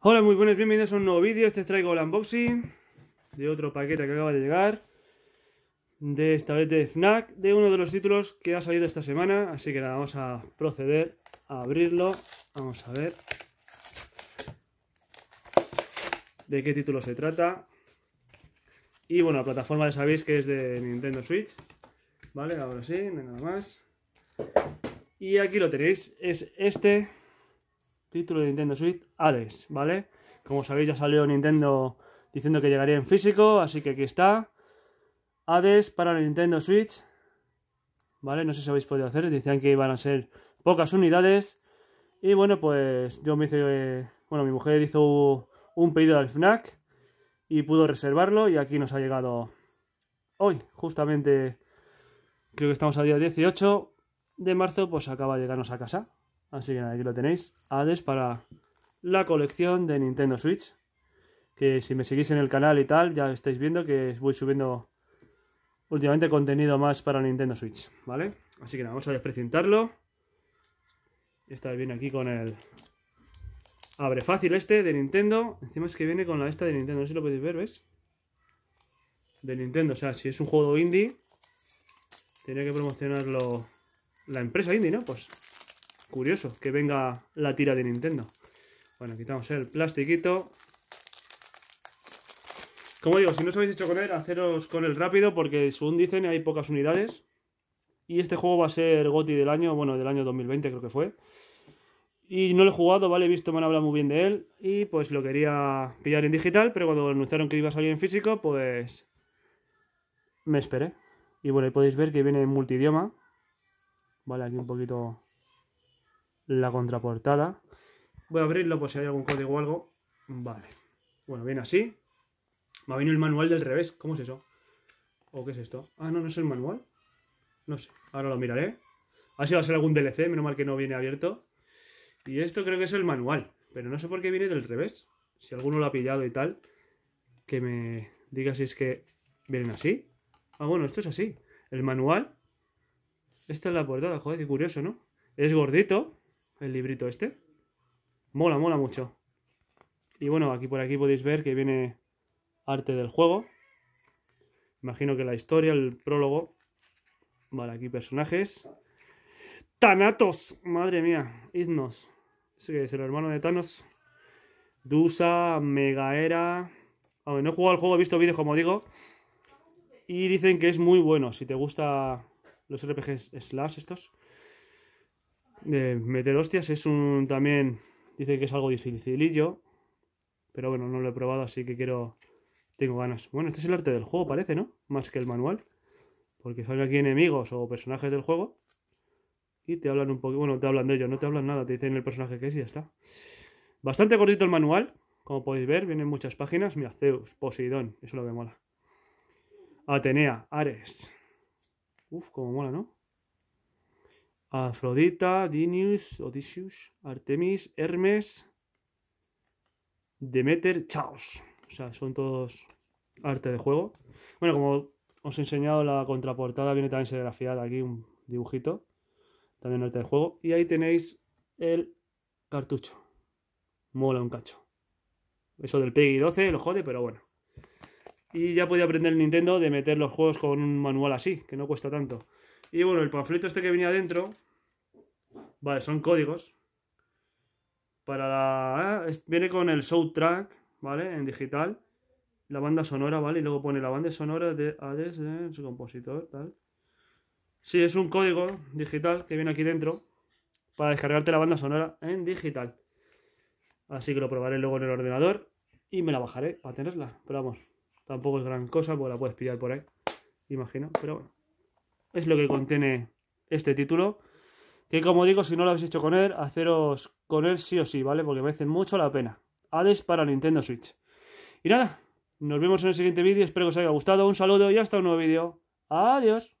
Hola, muy buenas, bienvenidos a un nuevo vídeo. Este traigo el unboxing de otro paquete que acaba de llegar de esta vez de Fnac, de uno de los títulos que ha salido esta semana. Así que nada, vamos a proceder a abrirlo. Vamos a ver de qué título se trata. Y bueno, la plataforma ya sabéis que es de Nintendo Switch. Vale, ahora sí, nada más. Y aquí lo tenéis, es este Título de Nintendo Switch, Hades, ¿vale? Como sabéis, ya salió Nintendo diciendo que llegaría en físico, así que aquí está. Hades para Nintendo Switch. ¿Vale? No sé si habéis podido hacer. Decían que iban a ser pocas unidades. Y bueno, pues yo me hice. bueno, mi mujer hizo un pedido al Fnac y pudo reservarlo. Y aquí nos ha llegado hoy, justamente. Creo que estamos al día 18 de marzo. Pues acaba de llegarnos a casa. Así que nada, aquí lo tenéis. Hades para la colección de Nintendo Switch. Que si me seguís en el canal y tal, ya estáis viendo que voy subiendo últimamente contenido más para Nintendo Switch, ¿vale? Así que nada, vamos a desprecintarlo. Esta viene aquí con el abre fácil este de Nintendo. Encima es que viene con la esta de Nintendo, no sé si lo podéis ver, ¿ves? De Nintendo, o sea, si es un juego indie, Tiene que promocionarlo la empresa indie, ¿no? Pues curioso que venga la tira de Nintendo. Bueno, quitamos el plastiquito. Como digo, si no os habéis hecho con él, haceros con él rápido porque según dicen hay pocas unidades. Y este juego va a ser GOTI del año, bueno, del año 2020 creo que fue. Y no lo he jugado, ¿vale? He visto, me han hablado muy bien de él. Y pues lo quería pillar en digital, pero cuando anunciaron que iba a salir en físico, pues me esperé. Y bueno, ahí podéis ver que viene en multidioma. Vale, aquí un poquito la contraportada. Voy a abrirlo por si hay algún código o algo. Vale. Bueno, viene así. Me ha venido el manual del revés. ¿Cómo es eso? ¿O qué es esto? Ah, no, no es el manual. No sé. Ahora lo miraré. A si va a ser algún DLC. Menos mal que no viene abierto. Y esto creo que es el manual. Pero no sé por qué viene del revés. Si alguno lo ha pillado y tal. Que me diga si es que vienen así. Ah, bueno, esto es así. El manual. Esta es la portada. Joder, qué curioso, ¿no? Es gordito el librito este. Mola, mola mucho. Y bueno, aquí por aquí podéis ver que viene arte del juego. Imagino que la historia, el prólogo. Vale, aquí personajes. Thanatos, madre mía, idnos Ese que es el hermano de Thanos. Dusa, Megaera. ver, no he jugado al juego, he visto vídeos, como digo. Y dicen que es muy bueno. Si te gusta los RPGs slash estos, de meter hostias es un también. Dice que es algo dificilillo. Pero bueno, no lo he probado, así que quiero. Tengo ganas. Bueno, este es el arte del juego, parece, ¿no? Más que el manual. Porque salen aquí enemigos o personajes del juego. Y te hablan un poco. Bueno, te hablan de ello, no te hablan nada. Te dicen el personaje que es y ya está. Bastante cortito el manual. Como podéis ver, vienen muchas páginas. Mira, Zeus, Poseidón. Eso lo que mola. Atenea, Ares. Uf, como mola, ¿no? Afrodita, Dinius, Odysseus, Artemis, Hermes, Demeter, Chaos. O sea, son todos arte de juego. Bueno, como os he enseñado, la contraportada viene también serigrafiada aquí, un dibujito. También arte de juego. Y ahí tenéis el cartucho. Mola un cacho. Eso del PEGI 12 lo jode, pero bueno. Y ya podía aprender el Nintendo de meter los juegos con un manual así, que no cuesta tanto. Y bueno, el panfleto este que venía adentro, Vale, son códigos. Para la, ah, Viene con el soundtrack, ¿vale? En digital. La banda sonora, ¿vale? Y luego pone la banda sonora de ADES ¿eh? su compositor, tal. Sí, es un código digital que viene aquí dentro para descargarte la banda sonora en digital. Así que lo probaré luego en el ordenador y me la bajaré para tenerla. Pero vamos, tampoco es gran cosa pues la puedes pillar por ahí, imagino. Pero bueno, es lo que contiene este título. Que como digo, si no lo habéis hecho con él, haceros con él sí o sí, ¿vale? Porque merecen mucho la pena. Hades para Nintendo Switch. Y nada, nos vemos en el siguiente vídeo. Espero que os haya gustado. Un saludo y hasta un nuevo vídeo. Adiós.